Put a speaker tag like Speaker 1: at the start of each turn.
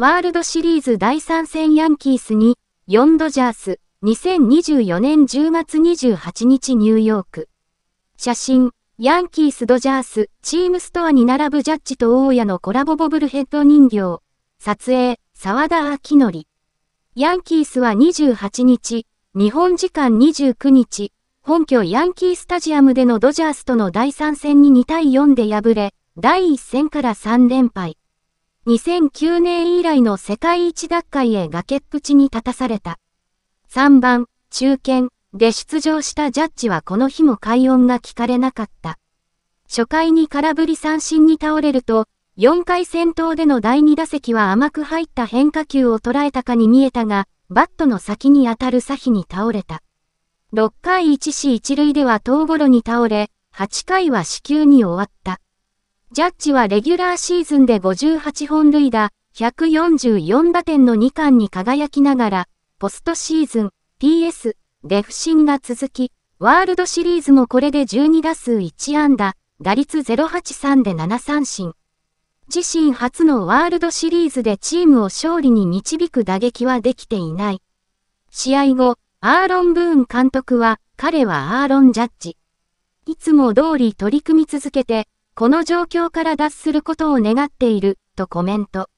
Speaker 1: ワールドシリーズ第3戦ヤンキースに、4ドジャース、2024年10月28日ニューヨーク。写真、ヤンキースドジャース、チームストアに並ぶジャッジと大家のコラボボブルヘッド人形。撮影、沢田明則。ヤンキースは28日、日本時間29日、本拠ヤンキースタジアムでのドジャースとの第3戦に2対4で敗れ、第1戦から3連敗。2009年以来の世界一奪回へ崖っぷちに立たされた。3番、中堅で出場したジャッジはこの日も快音が聞かれなかった。初回に空振り三振に倒れると、4回戦闘での第2打席は甘く入った変化球を捉えたかに見えたが、バットの先に当たる左ヒに倒れた。6回1死1塁では遠頃に倒れ、8回は死球に終わった。ジャッジはレギュラーシーズンで58本塁打、144打点の2冠に輝きながら、ポストシーズン、PS、で不振が続き、ワールドシリーズもこれで12打数1安打、打率083で7三振。自身初のワールドシリーズでチームを勝利に導く打撃はできていない。試合後、アーロン・ブーン監督は、彼はアーロン・ジャッジ。いつも通り取り組み続けて、この状況から脱することを願っている、とコメント。